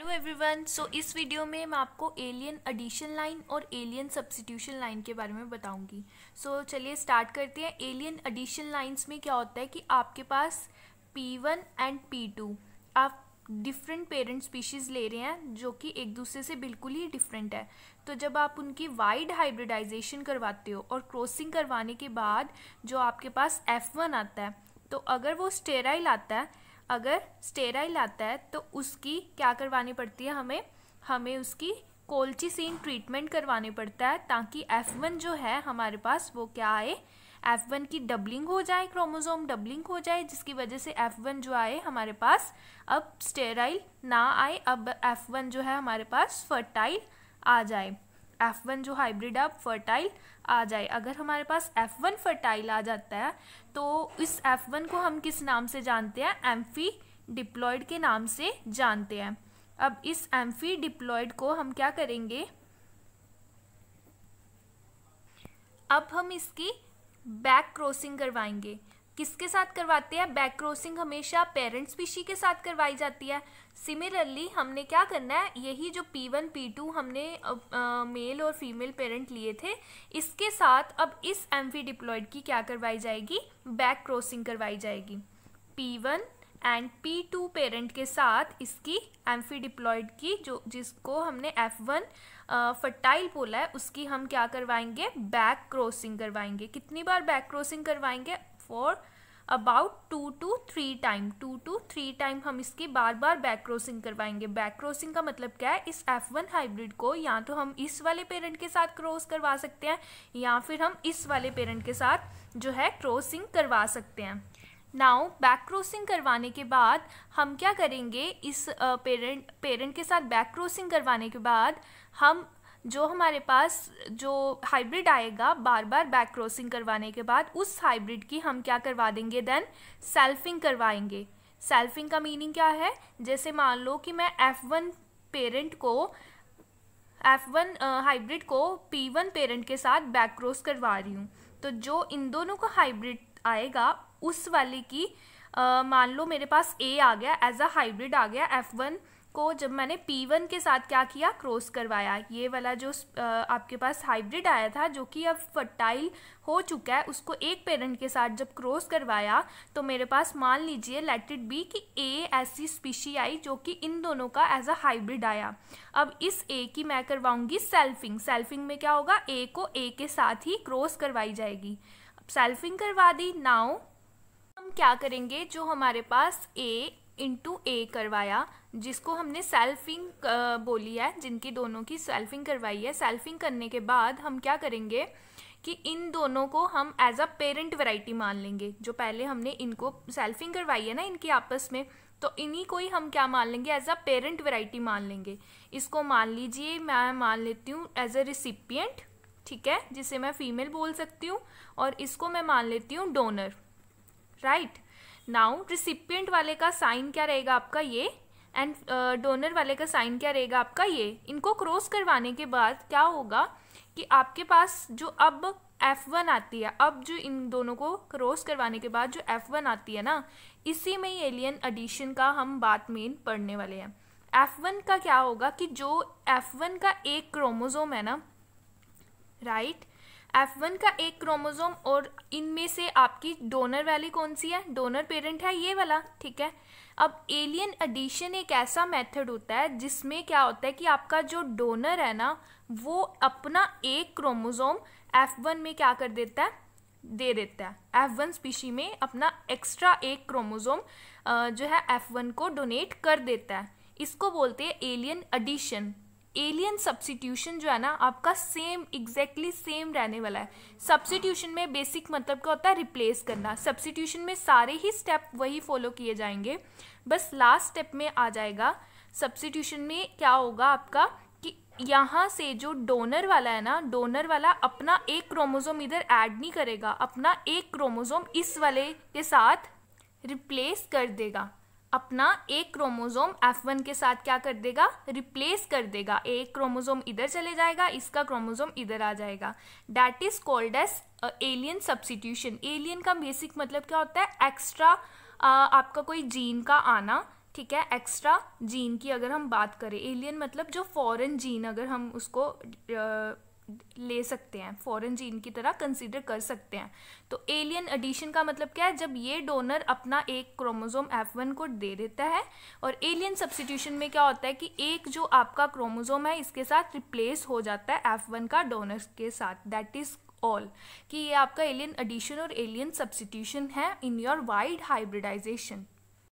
Hello everyone so इस video में मैं आपको एलियन एडिशन लाइन और एलियन सब्सिट्यूशन लाइन के बारे में बताऊंगी सो so, चलिए स्टार्ट करते हैं एलियन एडिशन लाइंस में क्या होता है कि आपके पास P1 एंड P2 आप डिफरेंट पेरेंट स्पीशीज़ ले रहे हैं जो कि एक दूसरे से बिल्कुल ही डिफरेंट है तो जब आप उनकी वाइड हाइब्रिडाइजेशन करवाते हो और क्रॉसिंग करवाने के बाद जो आपके पास एफ़ आता है तो अगर वो स्टेराइल आता है अगर स्टेराइल आता है तो उसकी क्या करवानी पड़ती है हमें हमें उसकी कोल्चिसिन ट्रीटमेंट करवानी पड़ता है ताकि एफ वन जो है हमारे पास वो क्या आए एफ वन की डबलिंग हो जाए क्रोमोसोम डबलिंग हो जाए जिसकी वजह से एफ वन जो आए हमारे पास अब स्टेराइल ना आए अब एफ वन जो है हमारे पास फर्टाइल आ जाए एफ वन जो हाइब्रिड अब फर्टाइल आ जाए अगर हमारे पास एफ़ वन फर्टाइल आ जाता है तो इस एफ़ वन को हम किस नाम से जानते हैं एम्फी डिप्लॉयड के नाम से जानते हैं अब इस एम्फी डिप्लॉयड को हम क्या करेंगे अब हम इसकी बैक क्रॉसिंग करवाएंगे किसके साथ करवाते हैं बैक क्रॉसिंग हमेशा पेरेंट्स पीशी के साथ करवाई जाती है सिमिलरली हमने क्या करना है यही जो पी वन पी टू हमने मेल और फीमेल पेरेंट लिए थे इसके साथ अब इस एम वी डिप्लॉयड की क्या करवाई जाएगी बैक क्रॉसिंग करवाई जाएगी P one and P two parent के साथ इसकी एम्फी डिप्लॉयड की जो जिसको हमने एफ वन फर्टाइल बोला है उसकी हम क्या करवाएंगे बैक क्रॉसिंग करवाएंगे कितनी बार बैक क्रॉसिंग करवाएंगे for about two two three time two two three time हम इसकी बार बार बैक क्रॉसिंग करवाएंगे बैक क्रॉसिंग का मतलब क्या है इस एफ वन हाइब्रिड को या तो हम इस वाले पेरेंट के साथ क्रॉस करवा सकते हैं या फिर हम इस वाले पेरेंट के साथ जो है क्रॉसिंग करवा सकते हैं नाउ बैक क्रॉसिंग करवाने के बाद हम क्या करेंगे इस पेरेंट पेरेंट के साथ बैक क्रॉसिंग करवाने के बाद हम जो हमारे पास जो हाइब्रिड आएगा बार बार बैक क्रॉसिंग करवाने के बाद उस हाइब्रिड की हम क्या करवा देंगे देन सेल्फिंग करवाएंगे सेल्फिंग का मीनिंग क्या है जैसे मान लो कि मैं एफ़ वन पेरेंट को एफ़ वन हाइब्रिड को पी वन पेरेंट के साथ बैक क्रॉस करवा रही हूँ तो जो इन दोनों का हाइब्रिड आएगा उस वाले की मान लो मेरे पास ए आ गया एज अ हाइब्रिड आ गया एफ़ वन को जब मैंने P1 के साथ क्या किया क्रॉस करवाया ये वाला जो आपके पास हाइब्रिड आया था जो कि अब फर्टाइल हो चुका है उसको एक पेरेंट के साथ जब क्रॉस करवाया तो मेरे पास मान लीजिए लेट इट बी कि ए ऐसी स्पीशी आई जो कि इन दोनों का एज अ हाइब्रिड आया अब इस ए की मैं करवाऊंगी सेल्फिंग सेल्फिंग में क्या होगा ए को ए के साथ ही क्रॉस करवाई जाएगी सेल्फिंग करवा दी नाउ हम क्या करेंगे जो हमारे पास ए इंटू ए करवाया जिसको हमने सेल्फिंग बोली है जिनकी दोनों की सेल्फिंग करवाई है सेल्फिंग करने के बाद हम क्या करेंगे कि इन दोनों को हम एज अ पेरेंट वैरायटी मान लेंगे जो पहले हमने इनको सेल्फिंग करवाई है ना इनकी आपस में तो इन्हीं को ही हम क्या मान लेंगे एज अ पेरेंट वैरायटी मान लेंगे इसको मान लीजिए मैं मान लेती हूँ एज अ रिसिपियंट ठीक है जिसे मैं फीमेल बोल सकती हूँ और इसको मैं मान लेती हूँ donor right right? Now recipient वाले का साइन क्या रहेगा आपका ये एंड डोनर uh, वाले का साइन क्या रहेगा आपका ये इनको क्रॉस करवाने के बाद क्या होगा कि आपके पास जो अब एफ वन आती है अब जो इन दोनों को क्रॉस करवाने के बाद जो एफ वन आती है ना इसी में ही एलियन एडिशन का हम बात मेन पढ़ने वाले हैं एफ वन का क्या होगा कि जो एफ वन का एक क्रोमोजोम है ना राइट एफ वन का एक क्रोमोजोम और इनमें से आपकी डोनर वाली कौन सी है डोनर पेरेंट है ये वाला ठीक है अब एलियन एडिशन एक ऐसा मेथड होता है जिसमें क्या होता है कि आपका जो डोनर है ना वो अपना एक क्रोमोजोम एफ वन में क्या कर देता है दे देता है एफ वन स्पीशी में अपना एक्स्ट्रा एक क्रोमोजोम जो है एफ वन को डोनेट कर देता है इसको बोलते हैं एलियन एडिशन एलियन सब्सिट्यूशन जो है ना आपका सेम एग्जैक्टली सेम रहने वाला है सब्सिट्यूशन में बेसिक मतलब क्या होता है रिप्लेस करना सब्सिट्यूशन में सारे ही स्टेप वही फॉलो किए जाएंगे बस लास्ट स्टेप में आ जाएगा सब्सिट्यूशन में क्या होगा आपका कि यहाँ से जो डोनर वाला है ना डोनर वाला अपना एक क्रोमोज़ोम इधर ऐड नहीं करेगा अपना एक क्रोमोज़ोम इस वाले के साथ रिप्लेस कर देगा अपना एक क्रोमोजोम F1 के साथ क्या कर देगा रिप्लेस कर देगा एक क्रोमोजोम इधर चले जाएगा इसका क्रोमोजोम इधर आ जाएगा that is called as alien substitution alien का बेसिक मतलब क्या होता है एक्स्ट्रा uh, आपका कोई जीन का आना ठीक है एक्स्ट्रा जीन की अगर हम बात करें एलियन मतलब जो फॉरेन जीन अगर हम उसको uh, ले सकते हैं फॉरेन जीन की तरह कंसीडर कर सकते हैं तो एलियन एडिशन का मतलब क्या है जब ये डोनर अपना एक क्रोमोजोम एफ वन को दे देता है और एलियन सब्सटीट्यूशन में क्या होता है कि एक जो आपका क्रोमोजोम है इसके साथ रिप्लेस हो जाता है एफ वन का डोनर के साथ दैट इज़ ऑल कि ये आपका एलियन एडिशन और एलियन सब्सटीट्यूशन है इन योर वाइड हाइब्रिडाइजेशन